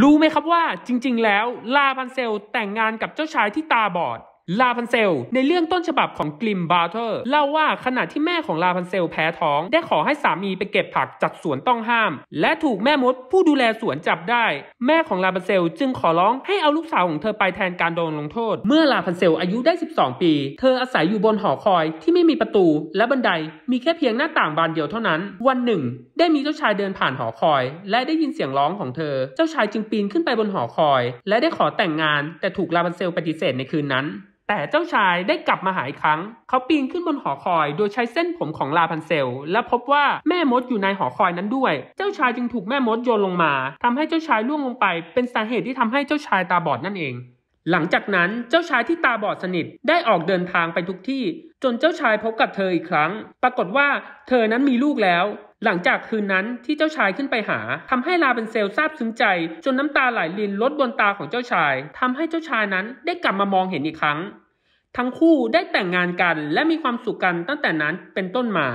รู้ไหมครับว่าจริงๆแล้วลาพันเซลแต่งงานกับเจ้าชายที่ตาบอดลาพันเซลในเรื่องต้นฉบับของกลิมบาร์เทอร์เล่าว่าขณะที่แม่ของลาพันเซลแพ้ท้องได้ขอให้สามีไปเก็บผักจากสวนต้องห้าม และถูกแม่มดผู้ดูแลสวนจับได้ แม่ของลาพันเซลจึงขอร้องให้เอาลูกสาวของเธอไปแทนการโดนลงโทษ เมื่อลาพันเซลอายุได้ 12 ปี เธออาศัยอยู่บนหอคอยที่ไม่มีประตูและบันไดมีแค่เพียงหน้าต่างบานเดียวเท่านั้น วันหนึ่ง ได้มีเจ้าชายเดินผ่านหอคอย และได้ยินเสียงร้องของเธอ เจ้าชายจึงปีนขึ้นไปบนหอคอย และได้ขอแต่งงานแต่ถูกลาพันเซลปฏิเสธในคืนนั้นแต่เจ้าชายได้กลับมาหายครั้ง เขาปีนขึ้นบนหอคอย โดยใช้เส้นผมของลาพันเซล และพบว่าแม่มดอยู่ในหอคอยนั้นด้วย เจ้าชายจึงถูกแม่มดโยนลงมา ทำให้เจ้าชายล่วงลงไป เป็นสาเหตุที่ทำให้เจ้าชายตาบอดนั่นเอง หลังจากนั้นเจ้าชายที่ตาบอดสนิทได้ออกเดินทางไปทุกที่ จนเจ้าชายพบกับเธออีกครั้ง ปรากฏว่าเธอนั้นมีลูกแล้วหลังจากคืนนั้นที่เจ้าชายขึ้นไปหาทำให้ลาเบนเซลซาบซึ้งใจจนน้ำตาไหลลินลดบนตาของเจ้าชายทำให้เจ้าชายนั้นได้กลับมามองเห็นอีกครั้ง ทั้งคู่ได้แต่งงานกันและมีความสุขกันตั้งแต่นั้นเป็นต้นมา